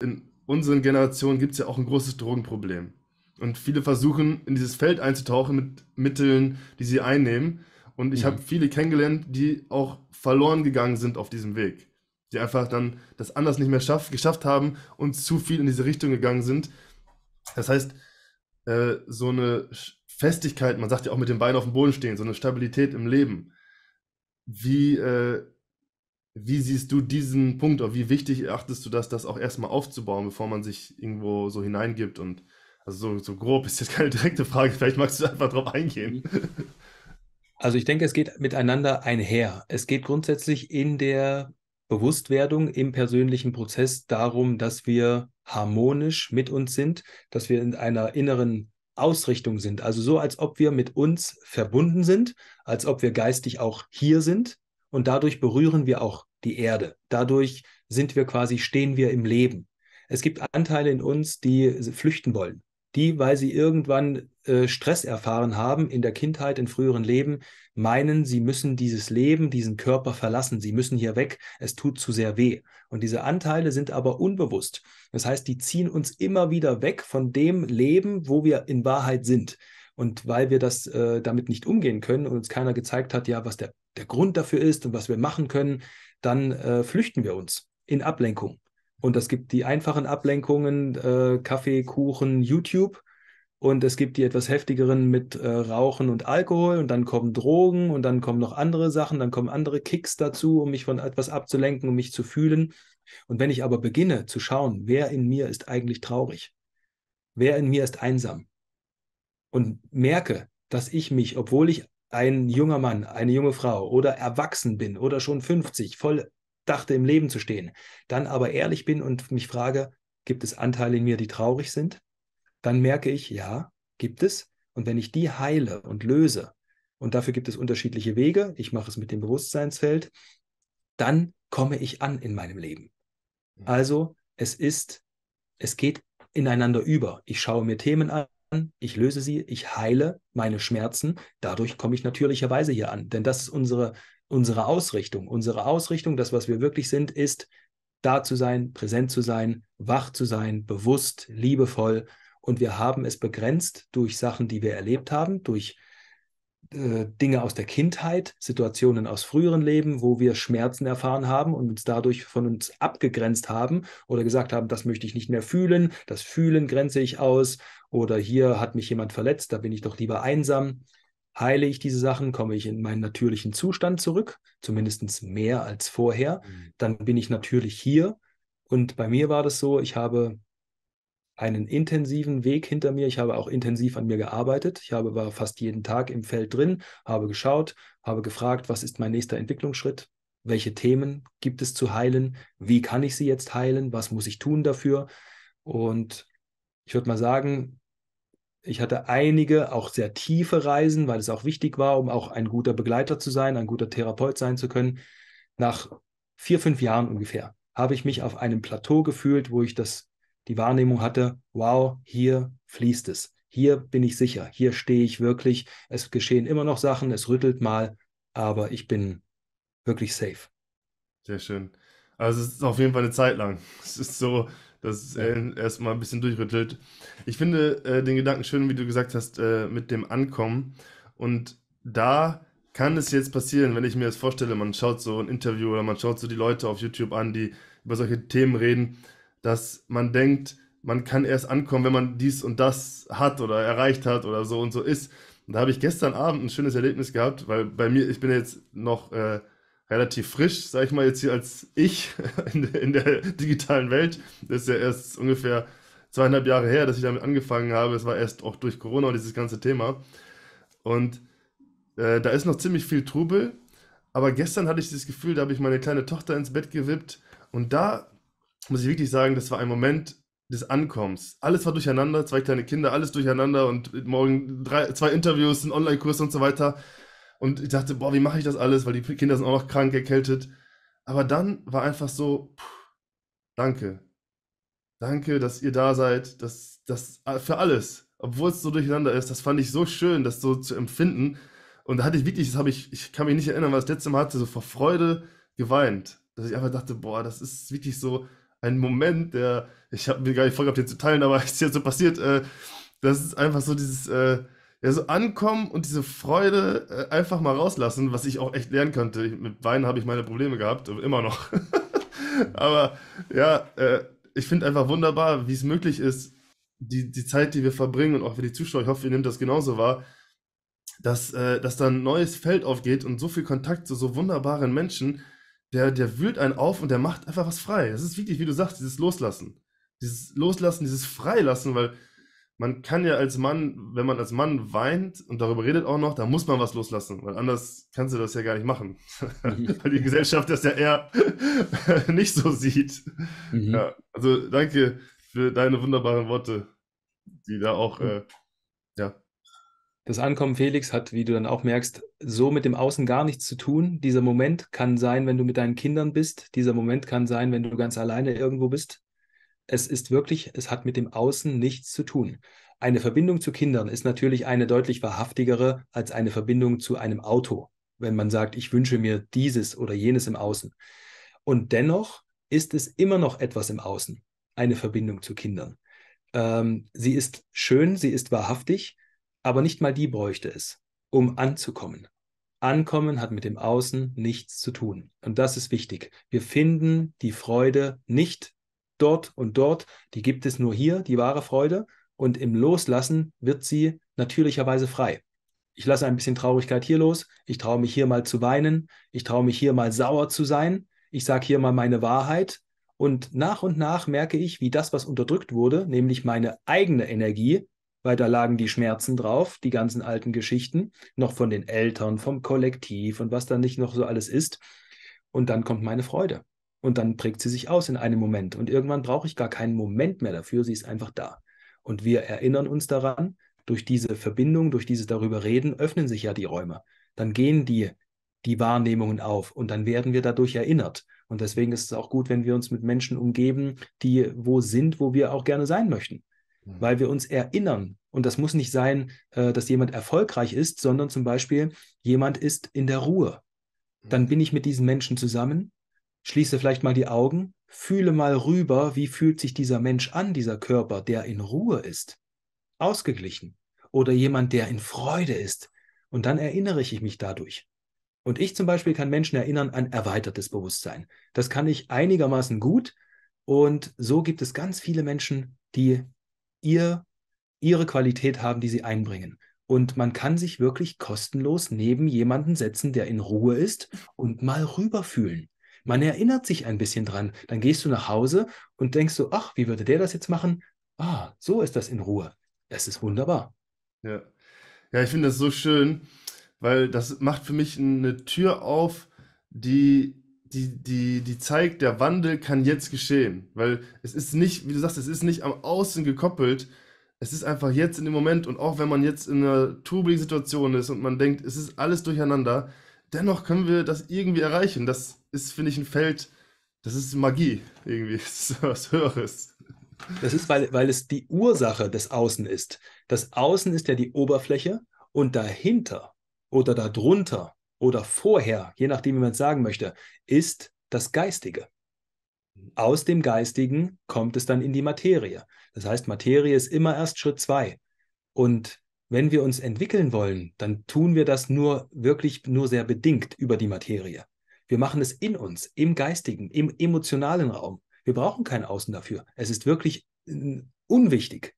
in unseren Generationen gibt es ja auch ein großes Drogenproblem. Und viele versuchen, in dieses Feld einzutauchen mit Mitteln, die sie einnehmen. Und ich mhm. habe viele kennengelernt, die auch verloren gegangen sind auf diesem Weg. Die einfach dann das anders nicht mehr schaff, geschafft haben und zu viel in diese Richtung gegangen sind. Das heißt, äh, so eine Festigkeit, man sagt ja auch mit den Beinen auf dem Boden stehen, so eine Stabilität im Leben. Wie äh, wie siehst du diesen Punkt oder wie wichtig erachtest du das, das auch erstmal aufzubauen, bevor man sich irgendwo so hineingibt? Und also so, so grob ist jetzt keine direkte Frage, vielleicht magst du einfach drauf eingehen. Mhm. Also ich denke, es geht miteinander einher. Es geht grundsätzlich in der Bewusstwerdung im persönlichen Prozess darum, dass wir harmonisch mit uns sind, dass wir in einer inneren Ausrichtung sind. Also so, als ob wir mit uns verbunden sind, als ob wir geistig auch hier sind, und dadurch berühren wir auch die Erde. Dadurch sind wir quasi, stehen wir im Leben. Es gibt Anteile in uns, die flüchten wollen, die, weil sie irgendwann äh, Stress erfahren haben in der Kindheit, in früheren Leben, meinen, sie müssen dieses Leben, diesen Körper verlassen, sie müssen hier weg, es tut zu sehr weh. Und diese Anteile sind aber unbewusst. Das heißt, die ziehen uns immer wieder weg von dem Leben, wo wir in Wahrheit sind. Und weil wir das äh, damit nicht umgehen können und uns keiner gezeigt hat, ja, was der der Grund dafür ist und was wir machen können, dann äh, flüchten wir uns in Ablenkung. Und es gibt die einfachen Ablenkungen, äh, Kaffee, Kuchen, YouTube. Und es gibt die etwas heftigeren mit äh, Rauchen und Alkohol. Und dann kommen Drogen und dann kommen noch andere Sachen, dann kommen andere Kicks dazu, um mich von etwas abzulenken, um mich zu fühlen. Und wenn ich aber beginne zu schauen, wer in mir ist eigentlich traurig, wer in mir ist einsam und merke, dass ich mich, obwohl ich ein junger Mann, eine junge Frau oder erwachsen bin oder schon 50, voll dachte im Leben zu stehen, dann aber ehrlich bin und mich frage, gibt es Anteile in mir, die traurig sind? Dann merke ich, ja, gibt es. Und wenn ich die heile und löse, und dafür gibt es unterschiedliche Wege, ich mache es mit dem Bewusstseinsfeld, dann komme ich an in meinem Leben. Mhm. Also es ist, es geht ineinander über. Ich schaue mir Themen an, ich löse sie, ich heile meine Schmerzen. Dadurch komme ich natürlicherweise hier an. Denn das ist unsere, unsere Ausrichtung. Unsere Ausrichtung, das, was wir wirklich sind, ist, da zu sein, präsent zu sein, wach zu sein, bewusst, liebevoll. Und wir haben es begrenzt durch Sachen, die wir erlebt haben, durch äh, Dinge aus der Kindheit, Situationen aus früheren Leben, wo wir Schmerzen erfahren haben und uns dadurch von uns abgegrenzt haben oder gesagt haben, das möchte ich nicht mehr fühlen, das Fühlen grenze ich aus oder hier hat mich jemand verletzt, da bin ich doch lieber einsam. Heile ich diese Sachen, komme ich in meinen natürlichen Zustand zurück, zumindest mehr als vorher, mhm. dann bin ich natürlich hier. Und bei mir war das so, ich habe einen intensiven Weg hinter mir. Ich habe auch intensiv an mir gearbeitet. Ich habe, war fast jeden Tag im Feld drin, habe geschaut, habe gefragt, was ist mein nächster Entwicklungsschritt? Welche Themen gibt es zu heilen? Wie kann ich sie jetzt heilen? Was muss ich tun dafür? Und ich würde mal sagen, ich hatte einige auch sehr tiefe Reisen, weil es auch wichtig war, um auch ein guter Begleiter zu sein, ein guter Therapeut sein zu können. Nach vier, fünf Jahren ungefähr habe ich mich auf einem Plateau gefühlt, wo ich das die Wahrnehmung hatte, wow, hier fließt es, hier bin ich sicher, hier stehe ich wirklich, es geschehen immer noch Sachen, es rüttelt mal, aber ich bin wirklich safe. Sehr schön. Also es ist auf jeden Fall eine Zeit lang. Es ist so, dass es erstmal ein bisschen durchrüttelt. Ich finde äh, den Gedanken schön, wie du gesagt hast, äh, mit dem Ankommen. Und da kann es jetzt passieren, wenn ich mir das vorstelle, man schaut so ein Interview oder man schaut so die Leute auf YouTube an, die über solche Themen reden, dass man denkt, man kann erst ankommen, wenn man dies und das hat oder erreicht hat oder so und so ist. Und da habe ich gestern Abend ein schönes Erlebnis gehabt, weil bei mir, ich bin jetzt noch äh, relativ frisch, sage ich mal, jetzt hier als ich in, in der digitalen Welt. Das ist ja erst ungefähr zweieinhalb Jahre her, dass ich damit angefangen habe. Es war erst auch durch Corona dieses ganze Thema. Und äh, da ist noch ziemlich viel Trubel. Aber gestern hatte ich das Gefühl, da habe ich meine kleine Tochter ins Bett gewippt. Und da muss ich wirklich sagen, das war ein Moment des Ankommens. Alles war durcheinander, zwei kleine Kinder, alles durcheinander und morgen drei, zwei Interviews, ein Online-Kurs und so weiter. Und ich dachte, boah, wie mache ich das alles, weil die Kinder sind auch noch krank, erkältet. Aber dann war einfach so, pff, danke. Danke, dass ihr da seid, dass das äh, für alles, obwohl es so durcheinander ist, das fand ich so schön, das so zu empfinden. Und da hatte ich wirklich, das habe ich, ich kann mich nicht erinnern, was ich das letzte Mal hatte, so vor Freude geweint, dass ich einfach dachte, boah, das ist wirklich so, ein Moment, der, ich habe mir gar nicht vorgehabt, den zu teilen, aber es ist jetzt so passiert, äh, das ist einfach so dieses, äh, ja, so ankommen und diese Freude äh, einfach mal rauslassen, was ich auch echt lernen könnte. Ich, mit Weinen habe ich meine Probleme gehabt, immer noch. aber ja, äh, ich finde einfach wunderbar, wie es möglich ist, die, die Zeit, die wir verbringen und auch für die Zuschauer, ich hoffe, ihr nehmt das genauso wahr, dass, äh, dass da ein neues Feld aufgeht und so viel Kontakt zu so wunderbaren Menschen, der, der wühlt einen auf und der macht einfach was frei. Das ist wirklich, wie du sagst, dieses Loslassen. Dieses Loslassen, dieses Freilassen, weil man kann ja als Mann, wenn man als Mann weint und darüber redet auch noch, da muss man was loslassen, weil anders kannst du das ja gar nicht machen. Mhm. weil die Gesellschaft das ja eher nicht so sieht. Mhm. Ja, also danke für deine wunderbaren Worte, die da auch mhm. äh, ja, das Ankommen Felix hat, wie du dann auch merkst, so mit dem Außen gar nichts zu tun. Dieser Moment kann sein, wenn du mit deinen Kindern bist. Dieser Moment kann sein, wenn du ganz alleine irgendwo bist. Es ist wirklich, es hat mit dem Außen nichts zu tun. Eine Verbindung zu Kindern ist natürlich eine deutlich wahrhaftigere als eine Verbindung zu einem Auto, wenn man sagt, ich wünsche mir dieses oder jenes im Außen. Und dennoch ist es immer noch etwas im Außen, eine Verbindung zu Kindern. Ähm, sie ist schön, sie ist wahrhaftig, aber nicht mal die bräuchte es, um anzukommen. Ankommen hat mit dem Außen nichts zu tun. Und das ist wichtig. Wir finden die Freude nicht dort und dort. Die gibt es nur hier, die wahre Freude. Und im Loslassen wird sie natürlicherweise frei. Ich lasse ein bisschen Traurigkeit hier los. Ich traue mich hier mal zu weinen. Ich traue mich hier mal sauer zu sein. Ich sage hier mal meine Wahrheit. Und nach und nach merke ich, wie das, was unterdrückt wurde, nämlich meine eigene Energie, weil da lagen die Schmerzen drauf, die ganzen alten Geschichten, noch von den Eltern, vom Kollektiv und was da nicht noch so alles ist. Und dann kommt meine Freude. Und dann prägt sie sich aus in einem Moment. Und irgendwann brauche ich gar keinen Moment mehr dafür, sie ist einfach da. Und wir erinnern uns daran, durch diese Verbindung, durch dieses darüber reden, öffnen sich ja die Räume. Dann gehen die, die Wahrnehmungen auf und dann werden wir dadurch erinnert. Und deswegen ist es auch gut, wenn wir uns mit Menschen umgeben, die wo sind, wo wir auch gerne sein möchten. Hm. weil wir uns erinnern. Und das muss nicht sein, äh, dass jemand erfolgreich ist, sondern zum Beispiel jemand ist in der Ruhe. Dann hm. bin ich mit diesen Menschen zusammen, schließe vielleicht mal die Augen, fühle mal rüber, wie fühlt sich dieser Mensch an, dieser Körper, der in Ruhe ist, ausgeglichen oder jemand, der in Freude ist. Und dann erinnere ich mich dadurch. Und ich zum Beispiel kann Menschen erinnern an erweitertes Bewusstsein. Das kann ich einigermaßen gut. Und so gibt es ganz viele Menschen, die ihr ihre Qualität haben, die sie einbringen. Und man kann sich wirklich kostenlos neben jemanden setzen, der in Ruhe ist und mal rüberfühlen. Man erinnert sich ein bisschen dran. Dann gehst du nach Hause und denkst so, ach, wie würde der das jetzt machen? Ah, so ist das in Ruhe. Es ist wunderbar. Ja, ja ich finde das so schön, weil das macht für mich eine Tür auf, die die, die, die zeigt, der Wandel kann jetzt geschehen. Weil es ist nicht, wie du sagst, es ist nicht am Außen gekoppelt. Es ist einfach jetzt in dem Moment und auch wenn man jetzt in einer turbulenten Situation ist und man denkt, es ist alles durcheinander, dennoch können wir das irgendwie erreichen. Das ist, finde ich, ein Feld, das ist Magie irgendwie, das ist was Höheres. Das ist, weil, weil es die Ursache des Außen ist. Das Außen ist ja die Oberfläche und dahinter oder darunter oder vorher, je nachdem, wie man es sagen möchte, ist das Geistige. Aus dem Geistigen kommt es dann in die Materie. Das heißt, Materie ist immer erst Schritt zwei. Und wenn wir uns entwickeln wollen, dann tun wir das nur wirklich nur sehr bedingt über die Materie. Wir machen es in uns, im geistigen, im emotionalen Raum. Wir brauchen kein Außen dafür. Es ist wirklich äh, unwichtig.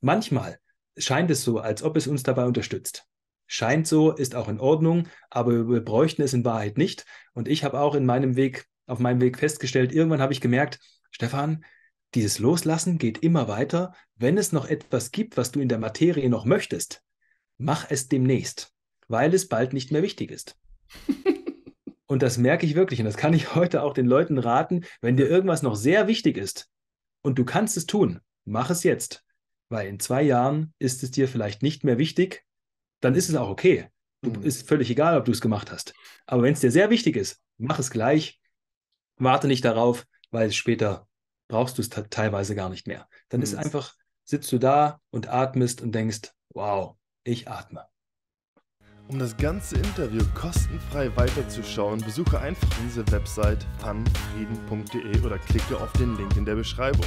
Manchmal scheint es so, als ob es uns dabei unterstützt. Scheint so, ist auch in Ordnung, aber wir bräuchten es in Wahrheit nicht. Und ich habe auch in meinem Weg, auf meinem Weg festgestellt, irgendwann habe ich gemerkt, Stefan, dieses Loslassen geht immer weiter. Wenn es noch etwas gibt, was du in der Materie noch möchtest, mach es demnächst, weil es bald nicht mehr wichtig ist. und das merke ich wirklich und das kann ich heute auch den Leuten raten, wenn dir irgendwas noch sehr wichtig ist und du kannst es tun, mach es jetzt, weil in zwei Jahren ist es dir vielleicht nicht mehr wichtig dann ist es auch okay. Du, mhm. Ist völlig egal, ob du es gemacht hast. Aber wenn es dir sehr wichtig ist, mach es gleich. Warte nicht darauf, weil später brauchst du es teilweise gar nicht mehr. Dann mhm. ist einfach, sitzt du da und atmest und denkst, wow, ich atme. Um das ganze Interview kostenfrei weiterzuschauen, besuche einfach diese Website fanfrieden.de oder klicke auf den Link in der Beschreibung.